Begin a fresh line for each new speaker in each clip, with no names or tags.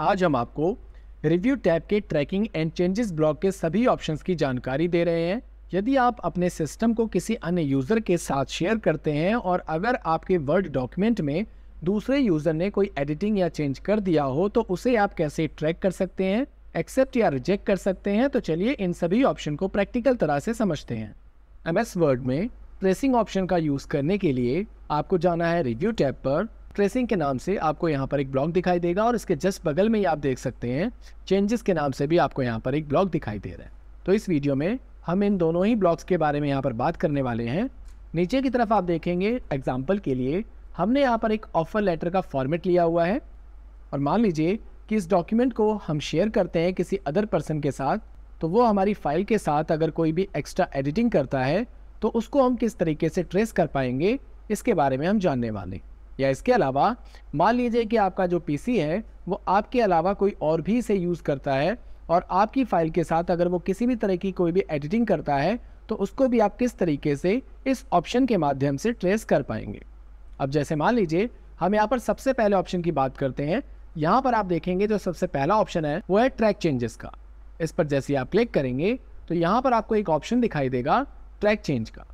आज हम आपको रिव्यू टैब के ट्रैकिंग एंड चेंजेस ब्लॉक के सभी ऑप्शंस की जानकारी दे रहे हैं यदि आप अपने सिस्टम को किसी अन्य यूज़र के साथ शेयर करते हैं और अगर आपके वर्ड डॉक्यूमेंट में दूसरे यूज़र ने कोई एडिटिंग या चेंज कर दिया हो तो उसे आप कैसे ट्रैक कर सकते हैं एक्सेप्ट या रिजेक्ट कर सकते हैं तो चलिए इन सभी ऑप्शन को प्रैक्टिकल तरह से समझते हैं एम एस वर्ड में ट्रेसिंग ऑप्शन का यूज़ करने के लिए आपको जाना है रिव्यू टैब पर ट्रेसिंग के नाम से आपको यहाँ पर एक ब्लॉक दिखाई देगा और इसके जस्ट बगल में ही आप देख सकते हैं चेंजेस के नाम से भी आपको यहाँ पर एक ब्लॉक दिखाई दे रहा है तो इस वीडियो में हम इन दोनों ही ब्लॉक्स के बारे में यहाँ पर बात करने वाले हैं नीचे की तरफ आप देखेंगे एग्जाम्पल के लिए हमने यहाँ पर एक ऑफर लेटर का फॉर्मेट लिया हुआ है और मान लीजिए कि इस डॉक्यूमेंट को हम शेयर करते हैं किसी अदर पर्सन के साथ तो वो हमारी फाइल के साथ अगर कोई भी एक्स्ट्रा एडिटिंग करता है तो उसको हम किस तरीके से ट्रेस कर पाएंगे इसके बारे में हम जानने वाले या इसके अलावा मान लीजिए कि आपका जो पी है वो आपके अलावा कोई और भी इसे यूज़ करता है और आपकी फ़ाइल के साथ अगर वो किसी भी तरह की कोई भी एडिटिंग करता है तो उसको भी आप किस तरीके से इस ऑप्शन के माध्यम से ट्रेस कर पाएंगे अब जैसे मान लीजिए हम यहाँ पर सबसे पहले ऑप्शन की बात करते हैं यहाँ पर आप देखेंगे जो सबसे पहला ऑप्शन है वो है ट्रैक चेंजेस का इस पर जैसे आप क्लिक करेंगे तो यहाँ पर आपको एक ऑप्शन दिखाई देगा ट्रैक चेंज का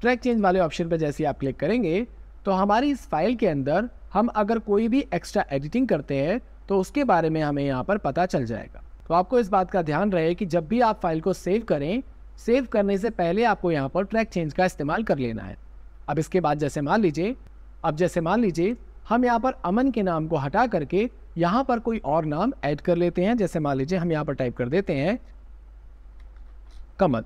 ट्रैक चेंज वाले ऑप्शन पर जैसे आप क्लिक करेंगे तो हमारी इस फाइल के अंदर हम अगर कोई भी एक्स्ट्रा एडिटिंग करते हैं तो उसके बारे में हमें यहाँ पर पता चल जाएगा तो आपको इस बात का ध्यान रहे कि जब भी आप फाइल को सेव करें सेव करने से पहले आपको यहाँ पर ट्रैक चेंज का इस्तेमाल कर लेना है अब इसके बाद जैसे मान लीजिए अब जैसे मान लीजिए हम यहाँ पर अमन के नाम को हटा करके यहाँ पर कोई और नाम ऐड कर लेते हैं जैसे मान लीजिए हम यहाँ पर टाइप कर देते हैं कमल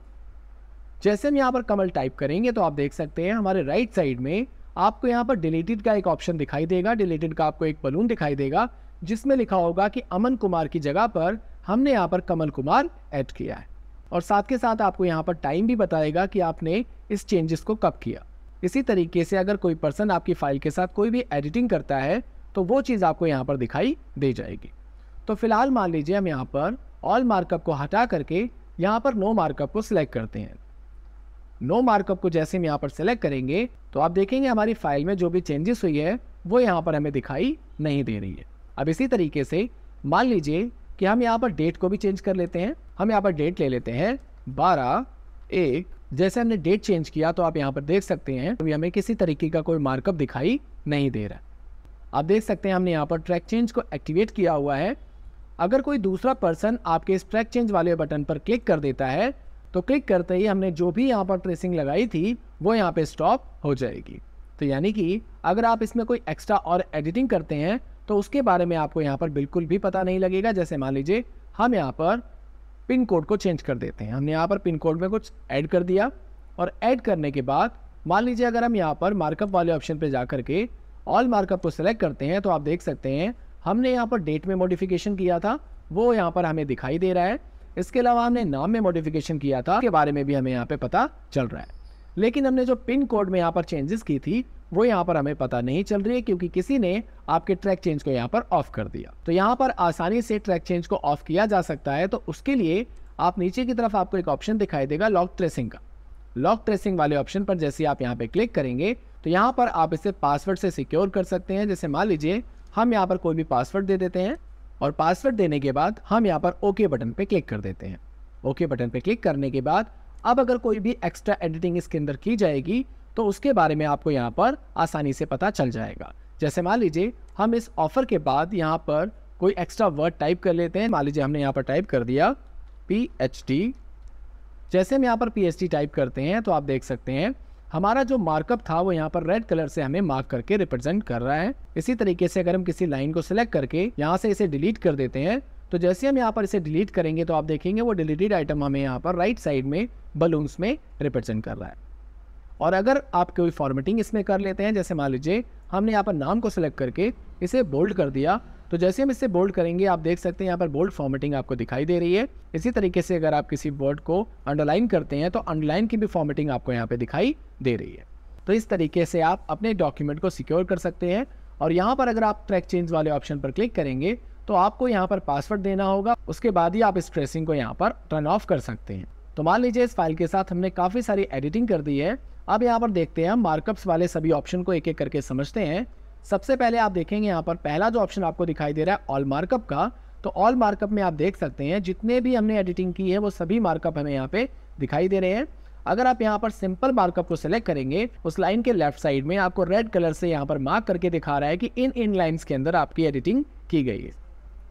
जैसे हम यहाँ पर कमल टाइप करेंगे तो आप देख सकते हैं हमारे राइट साइड में आपको यहाँ पर डिलीटेड का एक ऑप्शन दिखाई देगा डिलीटेड का आपको एक बलून दिखाई देगा जिसमें लिखा होगा कि अमन कुमार की जगह पर हमने यहाँ पर कमल कुमार ऐड किया है और साथ के साथ आपको यहाँ पर टाइम भी बताएगा कि आपने इस चेंजेस को कब किया इसी तरीके से अगर कोई पर्सन आपकी फ़ाइल के साथ कोई भी एडिटिंग करता है तो वो चीज़ आपको यहाँ पर दिखाई दे जाएगी तो फिलहाल मान लीजिए हम यहाँ पर ऑल मार्कअप को हटा करके यहाँ पर नो मार्कअप को सिलेक्ट करते हैं नो मार्कअप को जैसे हम यहाँ पर सेलेक्ट करेंगे तो आप देखेंगे हमारी फाइल में जो भी चेंजेस हुई है वो यहाँ पर हमें दिखाई नहीं दे रही है अब इसी तरीके से मान लीजिए कि हम यहाँ पर डेट को भी चेंज कर लेते हैं हम यहाँ पर डेट ले लेते हैं बारह एक जैसे हमने डेट चेंज किया तो आप यहाँ पर देख सकते हैं तो हमें किसी तरीके का कोई मार्कअप दिखाई नहीं दे रहा आप देख सकते हैं हमने यहाँ पर ट्रैक चेंज को एक्टिवेट किया हुआ है अगर कोई दूसरा पर्सन आपके इस ट्रैक चेंज वाले बटन पर क्लिक कर देता है तो क्लिक करते ही हमने जो भी यहाँ पर ट्रेसिंग लगाई थी वो यहाँ पे स्टॉप हो जाएगी तो यानी कि अगर आप इसमें कोई एक्स्ट्रा और एडिटिंग करते हैं तो उसके बारे में आपको यहाँ पर बिल्कुल भी पता नहीं लगेगा जैसे मान लीजिए हम यहाँ पर पिन कोड को चेंज कर देते हैं हमने यहाँ पर पिन कोड में कुछ ऐड कर दिया और ऐड करने के बाद मान लीजिए अगर हम यहाँ पर मार्कअप वाले ऑप्शन पर जा के ऑल मार्कअप को सिलेक्ट करते हैं तो आप देख सकते हैं हमने यहाँ पर डेट में मॉडिफिकेशन किया था वो यहाँ पर हमें दिखाई दे रहा है इसके अलावा हमने नाम में मॉडिफिकेशन किया था के बारे में भी हमें यहाँ पे पता चल रहा है लेकिन हमने जो पिन कोड में यहाँ पर चेंजेस की थी वो यहाँ पर हमें पता नहीं चल रही है क्योंकि किसी ने आपके ट्रैक चेंज को यहाँ पर ऑफ कर दिया तो यहाँ पर आसानी से ट्रैक चेंज को ऑफ किया जा सकता है तो उसके लिए आप नीचे की तरफ आपको एक ऑप्शन दिखाई देगा लॉक ट्रेसिंग का लॉक ट्रेसिंग वाले ऑप्शन पर जैसे आप यहाँ पे क्लिक करेंगे तो यहाँ पर आप इसे पासवर्ड से सिक्योर कर सकते हैं जैसे मान लीजिए हम यहाँ पर कोई भी पासवर्ड दे देते हैं और पासवर्ड देने के बाद हम यहाँ पर ओके बटन पर क्लिक कर देते हैं ओके बटन पर क्लिक करने के बाद अब अगर कोई भी एक्स्ट्रा एडिटिंग इसके अंदर की जाएगी तो उसके बारे में आपको यहाँ पर आसानी से पता चल जाएगा जैसे मान लीजिए हम इस ऑफर के बाद यहाँ पर कोई एक्स्ट्रा वर्ड टाइप कर लेते हैं मान लीजिए हमने यहाँ पर टाइप कर दिया पी एच डी जैसे हम यहाँ पर पी एच डी टाइप करते हैं तो आप देख सकते हैं हमारा जो मार्कअप था वो यहाँ पर रेड कलर से हमें मार्क करके रिप्रेजेंट कर रहा है इसी तरीके से अगर हम किसी लाइन को सिलेक्ट करके यहाँ से इसे डिलीट कर देते हैं तो जैसे हम यहाँ पर इसे डिलीट करेंगे तो आप देखेंगे वो डिलीटेड आइटम हमें यहाँ पर राइट साइड में बलून्स में रिप्रेजेंट कर रहा है और अगर आप कोई फॉर्मेटिंग इसमें कर लेते हैं जैसे मान लीजिए हमने यहाँ पर नाम को सिलेक्ट करके इसे बोल्ड कर दिया तो जैसे हम इसे बोल्ड करेंगे आप देख सकते हैं यहाँ पर बोल्ड फॉर्मेटिंग आपको दिखाई दे रही है इसी तरीके से अगर आप किसी वर्ड को अंडरलाइन करते हैं तो अंडरलाइन की भी फॉर्मेटिंग आपको यहाँ पर दिखाई दे रही है तो इस तरीके से आप अपने डॉक्यूमेंट को सिक्योर कर सकते हैं और यहाँ पर अगर आप ट्रैक चेंज वाले ऑप्शन पर क्लिक करेंगे तो आपको यहाँ पर पासवर्ड देना होगा उसके बाद ही आप इस ट्रेसिंग को यहाँ पर टर्न ऑफ कर सकते हैं तो मान लीजिए इस फाइल के साथ हमने काफ़ी सारी एडिटिंग कर दी है अब यहाँ पर देखते हैं हम मार्कअप्स वाले सभी ऑप्शन को एक एक करके समझते हैं सबसे पहले आप देखेंगे यहाँ पर पहला जो ऑप्शन आपको दिखाई दे रहा है ऑल मार्कअप का तो ऑल मार्कअप में आप देख सकते हैं जितने भी हमने एडिटिंग की है वो सभी मार्कअप हमें यहाँ पे दिखाई दे रहे हैं अगर आप यहाँ पर सिंपल मार्कअप को सिलेक्ट करेंगे उस लाइन के लेफ्ट साइड में आपको रेड कलर से यहाँ पर मार्क करके दिखा रहा है कि इन इन लाइन्स के अंदर आपकी एडिटिंग की गई है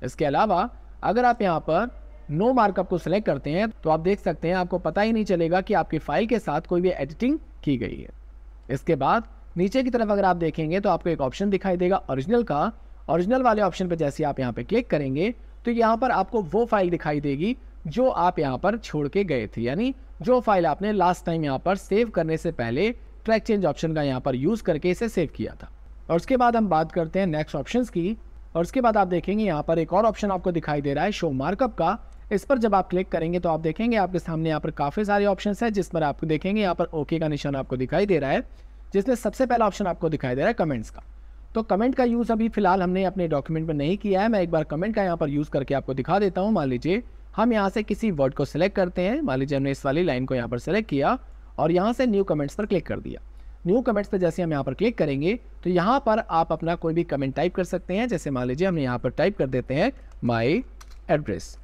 इसके अलावा अगर आप यहाँ पर नो मार्कअप को सिलेक्ट करते हैं तो आप देख सकते हैं आपको पता ही नहीं चलेगा कि आपकी फाइल के साथ कोई भी एडिटिंग की गई है इसके बाद नीचे की तरफ अगर आप देखेंगे तो आपको एक ऑप्शन दिखाई देगा ओरिजिनल का ओरिजिनल वाले ऑप्शन पर जैसे आप यहाँ पर क्लिक करेंगे तो यहाँ पर आपको वो फाइल दिखाई देगी जो आप यहाँ पर छोड़ के गए थे यानी जो फाइल आपने लास्ट टाइम यहाँ पर सेव करने से पहले ट्रैक चेंज ऑप्शन का यहाँ पर यूज़ करके इसे सेव किया था और उसके बाद हम बात करते हैं नेक्स्ट ऑप्शन की और उसके बाद आप देखेंगे यहाँ पर एक और ऑप्शन आपको दिखाई दे रहा है शो मार्कअप का इस पर जब आप क्लिक करेंगे तो आप देखेंगे आपके सामने यहाँ पर काफ़ी सारे ऑप्शन है जिस पर आपको देखेंगे यहाँ पर ओके का निशान आपको दिखाई दे रहा है जिसमें सबसे पहला ऑप्शन आपको दिखाई दे रहा है कमेंट्स का तो कमेंट का यूज़ अभी फिलहाल हमने अपने डॉक्यूमेंट में नहीं किया है मैं एक बार कमेंट का यहाँ पर यूज़ करके आपको दिखा देता हूँ मान लीजिए हम यहाँ से किसी वर्ड को सिलेक्ट करते हैं मान लीजिए हमने इस वाली लाइन को यहाँ पर सेलेक्ट किया और यहाँ से न्यू कमेंट्स पर क्लिक कर दिया न्यू कमेंट्स पर जैसे हम यहाँ पर क्लिक करेंगे तो यहाँ पर आप अपना कोई भी कमेंट टाइप कर सकते हैं जैसे मान लीजिए हम यहाँ पर टाइप कर देते हैं माई एड्रेस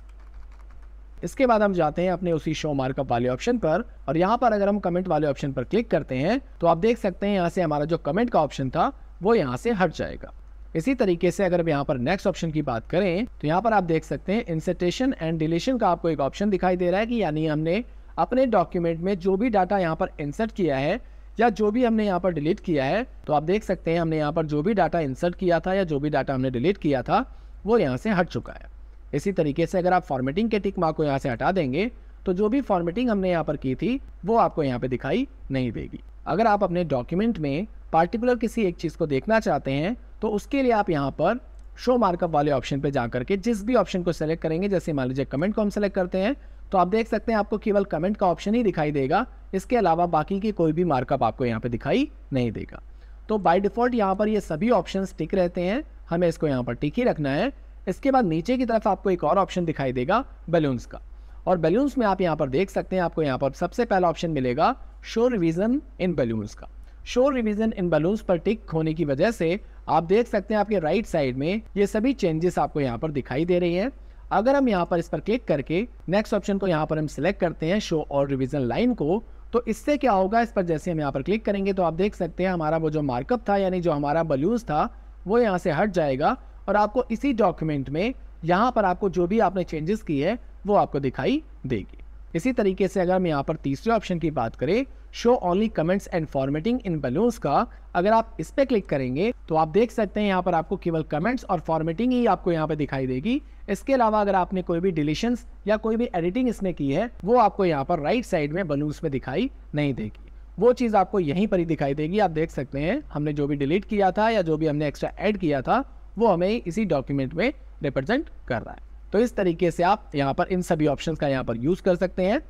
इसके बाद हम जाते हैं अपने उसी शो मार्कअप वाले ऑप्शन पर और यहाँ पर अगर हम कमेंट वाले ऑप्शन पर क्लिक करते हैं तो आप देख सकते हैं यहाँ से हमारा जो कमेंट का ऑप्शन था वो यहाँ से हट जाएगा इसी तरीके से अगर हम यहाँ पर नेक्स्ट ऑप्शन की बात करें तो यहाँ पर आप देख सकते हैं इंसर्टेशन एंड डिलीशन का आपको एक ऑप्शन दिखाई दे रहा है कि यानी हमने अपने डॉक्यूमेंट में जो भी डाटा यहाँ पर इंसर्ट किया है या जो भी हमने यहाँ पर डिलीट किया है तो आप देख सकते हैं हमने यहाँ पर जो भी डाटा इंसर्ट किया था या जो भी डाटा हमने डिलीट किया था वो यहाँ से हट चुका है इसी तरीके से अगर आप फॉर्मेटिंग के टिक मार्क को यहाँ से हटा देंगे तो जो भी फॉर्मेटिंग हमने यहाँ पर की थी वो आपको यहाँ पे दिखाई नहीं देगी अगर आप अपने डॉक्यूमेंट में पार्टिकुलर किसी एक चीज़ को देखना चाहते हैं तो उसके लिए आप यहाँ पर शो मार्कअप वाले ऑप्शन पे जा करके जिस भी ऑप्शन को सेलेक्ट करेंगे जैसे मान लीजिए कमेंट को हम सेलेक्ट करते हैं तो आप देख सकते हैं आपको केवल कमेंट का ऑप्शन ही दिखाई देगा इसके अलावा बाकी की कोई भी मार्कअप आपको यहाँ पर दिखाई नहीं देगा तो बाई डिफ़ॉल्ट यहाँ पर ये यह सभी ऑप्शन टिक रहते हैं हमें इसको यहाँ पर टिक ही रखना है इसके बाद नीचे की तरफ आपको एक और ऑप्शन दिखाई देगा बैलून्स का और बैलून्स में आप यहाँ पर देख सकते हैं आपको यहाँ पर सबसे पहला ऑप्शन मिलेगा शो रिविज़न इन बैलून्स का शो रिविज़न इन बैलून्स पर टिक होने की वजह से आप देख सकते हैं आपके राइट साइड में ये सभी चेंजेस आपको यहाँ पर दिखाई दे रही हैं अगर हम यहाँ पर इस पर क्लिक करके नेक्स्ट ऑप्शन को यहाँ पर हम सिलेक्ट करते हैं शो और रिविज़न लाइन को तो इससे क्या होगा इस पर जैसे हम यहाँ पर क्लिक करेंगे तो आप देख सकते हैं हमारा वो जो मार्कअप था यानी जो हमारा बलून्स था वो यहाँ से हट जाएगा और आपको इसी डॉक्यूमेंट में यहाँ पर आपको जो भी आपने चेंजेस की है वो आपको दिखाई देगी इसी तरीके से अगर हम यहाँ पर तीसरे ऑप्शन की बात करें show only comments and formatting in balloons का अगर आप इस पर क्लिक करेंगे तो आप देख सकते हैं यहाँ पर आपको केवल कमेंट्स और फॉर्मेटिंग ही आपको यहाँ पर दिखाई देगी इसके अलावा अगर आपने कोई भी डिलीशन या कोई भी एडिटिंग इसमें की है वो आपको यहाँ पर राइट साइड में बलून्स में दिखाई नहीं देगी वो चीज़ आपको यहीं पर ही दिखाई देगी आप देख सकते हैं हमने जो भी डिलीट किया था या जो भी हमने एक्स्ट्रा ऐड किया था वो हमें इसी डॉक्यूमेंट में रिप्रेजेंट कर रहा है तो इस तरीके से आप यहाँ पर इन सभी ऑप्शन का यहाँ पर यूज़ कर सकते हैं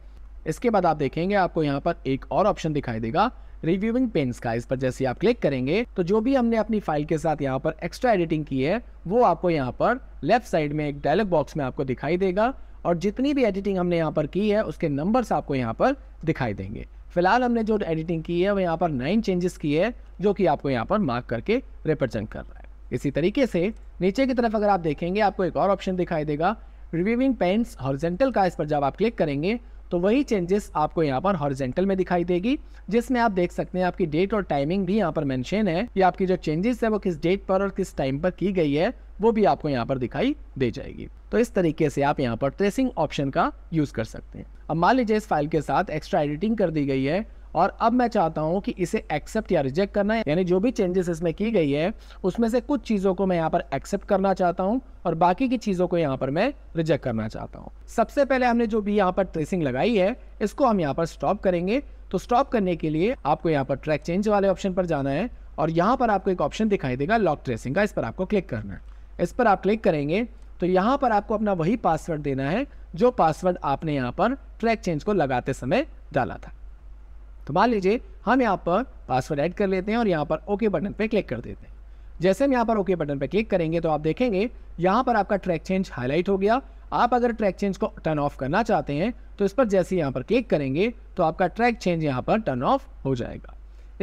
इसके बाद आप देखेंगे आपको यहाँ पर एक और ऑप्शन दिखाई देगा रिव्यूइंग पेंस का इस पर जैसे आप क्लिक करेंगे तो जो भी हमने अपनी फाइल के साथ यहाँ पर एक्स्ट्रा एडिटिंग की है वो आपको यहाँ पर लेफ्ट साइड में एक डायलॉग बॉक्स में आपको दिखाई देगा और जितनी भी एडिटिंग हमने यहाँ पर की है उसके नंबर्स आपको यहाँ पर दिखाई देंगे फिलहाल हमने जो एडिटिंग की है वो यहाँ पर नाइन चेंजेस की है जो कि आपको यहाँ पर मार्क करके रिप्रेजेंट कर रहा है इसी तरीके से नीचे की तरफ अगर आप देखेंगे आपको एक और ऑप्शन दिखाई देगा रिव्यूविंग पेंट्स हॉर्जेंटल का इस पर जब आप क्लिक करेंगे तो वही चेंजेस आपको यहाँ पर हॉर्जेंटल में दिखाई देगी जिसमें आप देख सकते हैं आपकी डेट और टाइमिंग भी यहाँ पर मेंशन है या आपकी जो चेंजेस है वो किस डेट पर और किस टाइम पर की गई है वो भी आपको यहाँ पर दिखाई दे जाएगी तो इस तरीके से आप यहाँ पर ट्रेसिंग ऑप्शन का यूज कर सकते हैं अब मान लीजिए इस फाइल के साथ एक्स्ट्रा एडिटिंग कर दी गई है और अब मैं चाहता हूँ कि इसे एक्सेप्ट या रिजेक्ट करना है यानी जो भी चेंजेस इसमें की गई है उसमें से कुछ चीज़ों को मैं यहाँ पर एक्सेप्ट करना चाहता हूँ और बाकी की चीज़ों को यहाँ पर मैं रिजेक्ट करना चाहता हूँ सबसे पहले हमने जो भी यहाँ पर ट्रेसिंग लगाई है इसको हम यहाँ पर स्टॉप करेंगे तो स्टॉप करने के लिए आपको यहाँ पर ट्रैक चेंज वाले ऑप्शन पर जाना है और यहाँ पर आपको एक ऑप्शन दिखाई देगा लॉक ट्रेसिंग का इस पर आपको क्लिक करना है इस पर आप क्लिक करेंगे तो यहाँ पर आपको अपना वही पासवर्ड देना है जो पासवर्ड आपने यहाँ पर ट्रैक चेंज को लगाते समय डाला था तो मान लीजिए हम यहाँ पर पासवर्ड ऐड कर लेते हैं और यहाँ पर ओके बटन पर क्लिक कर देते हैं जैसे हम यहाँ पर ओके बटन पर क्लिक करेंगे तो आप देखेंगे यहाँ पर आपका ट्रैक चेंज हाईलाइट हो गया आप अगर ट्रैक चेंज को टर्न ऑफ करना चाहते हैं तो इस पर जैसे यहाँ पर क्लिक करेंगे तो आपका ट्रैक चेंज यहाँ पर टर्न ऑफ हो जाएगा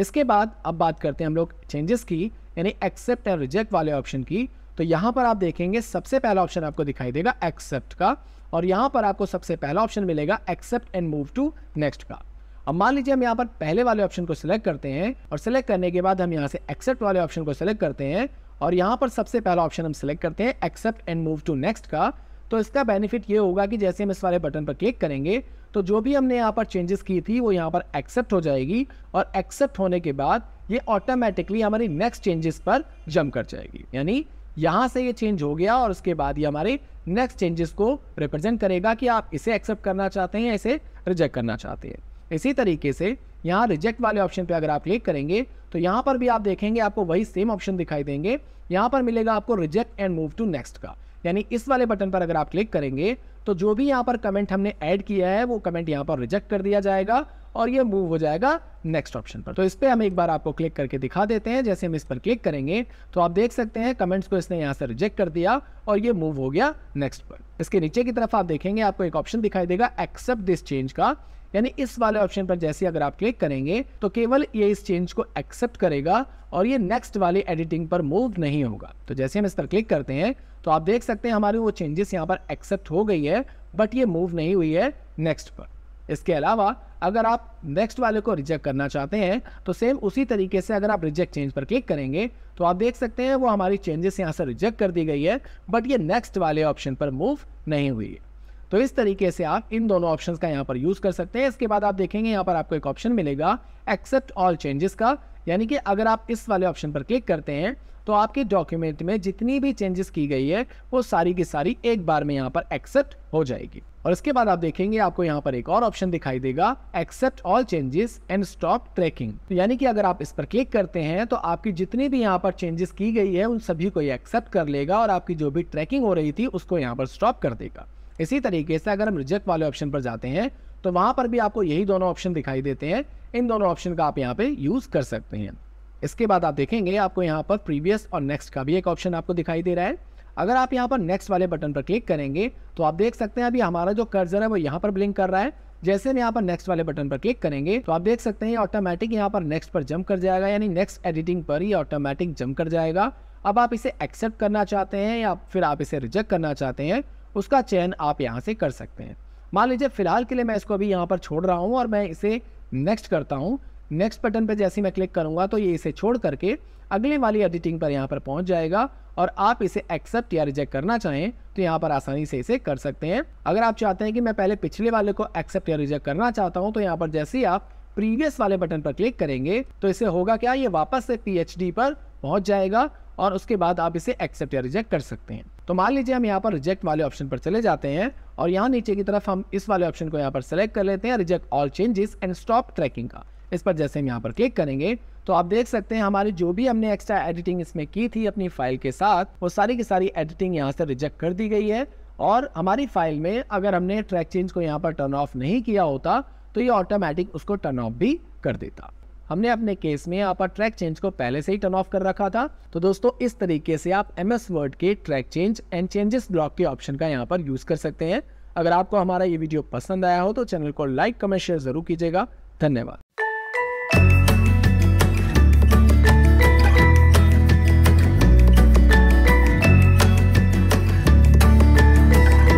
इसके बाद अब बात करते हैं हम लोग चेंजेस की यानी एक्सेप्ट एंड रिजेक्ट वाले ऑप्शन की तो यहाँ पर आप देखेंगे सबसे पहला ऑप्शन आपको दिखाई देगा एक्सेप्ट का और यहाँ पर आपको सबसे पहला ऑप्शन मिलेगा accept and move to next का अब मान लीजिए हम यहाँ पर पहले वाले ऑप्शन को सिलेक्ट करते हैं और सिलेक्ट करने के बाद हम यहाँ से एक्सेप्ट वाले ऑप्शन को सिलेक्ट करते हैं और यहाँ पर सबसे पहला ऑप्शन हम सिलेक्ट करते हैं accept and move to next का तो इसका बेनिफिट ये होगा कि जैसे हम इस वाले बटन पर क्लिक करेंगे तो जो भी हमने यहाँ पर चेंजेस की थी वो यहाँ पर एक्सेप्ट हो जाएगी और एक्सेप्ट होने के बाद ये ऑटोमेटिकली हमारी नेक्स्ट चेंजेस पर जम कर जाएगी यानी यहाँ से ये चेंज हो गया और उसके बाद ये हमारे नेक्स्ट चेंजेस को रिप्रेजेंट करेगा कि आप इसे एक्सेप्ट करना चाहते हैं या इसे रिजेक्ट करना चाहते हैं इसी तरीके से यहाँ रिजेक्ट वाले ऑप्शन पे अगर आप क्लिक करेंगे तो यहाँ पर भी आप देखेंगे आपको वही सेम ऑप्शन दिखाई देंगे यहाँ पर मिलेगा आपको reject and move to next का यानी इस वाले बटन पर अगर आप क्लिक करेंगे तो जो भी यहाँ पर कमेंट हमने ऐड किया है वो कमेंट यहाँ पर रिजेक्ट कर दिया जाएगा और ये मूव हो जाएगा नेक्स्ट ऑप्शन पर तो इस पर हम एक बार आपको क्लिक करके दिखा देते हैं जैसे हम इस पर क्लिक करेंगे तो आप देख सकते हैं कमेंट्स को इसने यहाँ से रिजेक्ट कर दिया और ये मूव हो गया नेक्स्ट पर इसके नीचे की तरफ आप देखेंगे आपको एक ऑप्शन दिखाई देगा एक्सेप्ट दिस चेंज का यानी इस वाले ऑप्शन पर जैसे अगर आप क्लिक करेंगे तो केवल ये इस चेंज को एक्सेप्ट करेगा और ये नेक्स्ट वाले एडिटिंग पर मूव नहीं होगा तो जैसे हम इस पर क्लिक करते हैं तो आप देख सकते हैं हमारी वो चेंजेस यहाँ पर एक्सेप्ट हो गई है बट ये मूव नहीं हुई है नेक्स्ट पर इसके अलावा अगर आप नेक्स्ट वाले को रिजेक्ट करना चाहते हैं तो सेम उसी तरीके से अगर आप रिजेक्ट चेंज पर क्लिक करेंगे तो आप देख सकते हैं वो हमारी चेंजेस यहाँ से रिजेक्ट कर दी गई है बट ये नेक्स्ट वाले ऑप्शन पर मूव नहीं हुई है तो इस तरीके से आप इन दोनों ऑप्शन का यहाँ पर यूज़ कर सकते हैं इसके बाद आप देखेंगे यहाँ पर आपको एक ऑप्शन मिलेगा एक्सेप्ट ऑल चेंजेस का यानी कि अगर आप इस वाले ऑप्शन पर क्लिक करते हैं तो आपके डॉक्यूमेंट में जितनी भी चेंजेस की गई है वो सारी की सारी एक बार में यहाँ पर एक्सेप्ट हो जाएगी और इसके बाद आप देखेंगे आपको यहाँ पर एक और ऑप्शन दिखाई देगा accept all changes and stop tracking तो यानी कि अगर आप इस पर क्लिक करते हैं तो आपकी जितनी भी यहाँ पर चेंजेस की गई है उन सभी को ये एक्सेप्ट कर लेगा और आपकी जो भी ट्रैकिंग हो रही थी उसको यहाँ पर स्टॉप कर देगा इसी तरीके से अगर हम रिजेक्ट वाले ऑप्शन पर जाते हैं तो वहाँ पर भी आपको यही दोनों ऑप्शन दिखाई देते हैं इन दोनों ऑप्शन का आप यहाँ पर यूज़ कर सकते हैं इसके बाद आप देखेंगे आपको यहाँ पर प्रीवियस और नेक्स्ट का भी एक ऑप्शन आपको दिखाई दे रहा है अगर आप यहाँ पर नेक्स्ट वाले बटन पर क्लिक करेंगे तो आप देख सकते हैं अभी हमारा जो कर्जर है वो यहाँ पर ब्लिंक कर रहा है जैसे हम यहाँ पर नेक्स्ट वाले बटन पर क्लिक करेंगे तो आप देख सकते हैं ऑटोमेटिक यहाँ पर नेक्स्ट पर जम कर जाएगा यानी नेक्स्ट एडिटिंग पर ही ऑटोमेटिक जम कर जाएगा अब आप इसे एक्सेप्ट करना चाहते हैं या फिर आप इसे रिजेक्ट करना चाहते हैं उसका चयन आप यहाँ से कर सकते हैं मान लीजिए फिलहाल के लिए मैं इसको अभी यहाँ पर छोड़ रहा हूँ और मैं इसे नेक्स्ट करता हूँ नेक्स्ट बटन पर जैसे मैं क्लिक करूँगा तो ये इसे छोड़ करके अगले वाली एडिटिंग पर यहाँ पर पहुँच जाएगा और आप इसे एक्सेप्ट या रिजेक्ट करना चाहें तो यहाँ पर आसानी से इसे कर सकते हैं अगर आप चाहते हैं कि मैं पहले पिछले वाले को एक्सेप्ट या रिजेक्ट करना चाहता हूँ तो यहाँ पर जैसे ही आप प्रीवियस वाले बटन पर क्लिक करेंगे तो इसे होगा क्या ये वापस से पी पर पहुंच जाएगा और उसके बाद आप इसे एक्सेप्ट या रिजेक्ट कर सकते हैं तो मान लीजिए हम यहाँ पर रिजेक्ट वाले ऑप्शन पर चले जाते हैं और यहाँ नीचे की तरफ हम इस वाले ऑप्शन को यहाँ पर सेलेक्ट कर लेते हैं reject all changes and stop tracking का इस पर जैसे हम यहाँ पर क्लिक करेंगे तो आप देख सकते हैं हमारी जो भी हमने एक्स्ट्रा एडिटिंग इसमें की थी अपनी फाइल के साथ वो सारी की सारी एडिटिंग यहाँ से रिजेक्ट कर दी गई है और हमारी फाइल में अगर हमने ट्रैक चेंज को यहाँ पर टर्न ऑफ नहीं किया होता तो ये ऑटोमेटिक उसको टर्न ऑफ भी कर देता हमने अपने केस में यहाँ पर ट्रैक चेंज को पहले से ही टर्न ऑफ कर रखा था तो दोस्तों इस तरीके से आप एम एस वर्ड के track change and changes block के ऑप्शन का यहाँ पर यूज कर सकते हैं अगर आपको हमारा ये वीडियो पसंद आया हो तो चैनल को लाइक कमेंट शेयर जरूर कीजिएगा धन्यवाद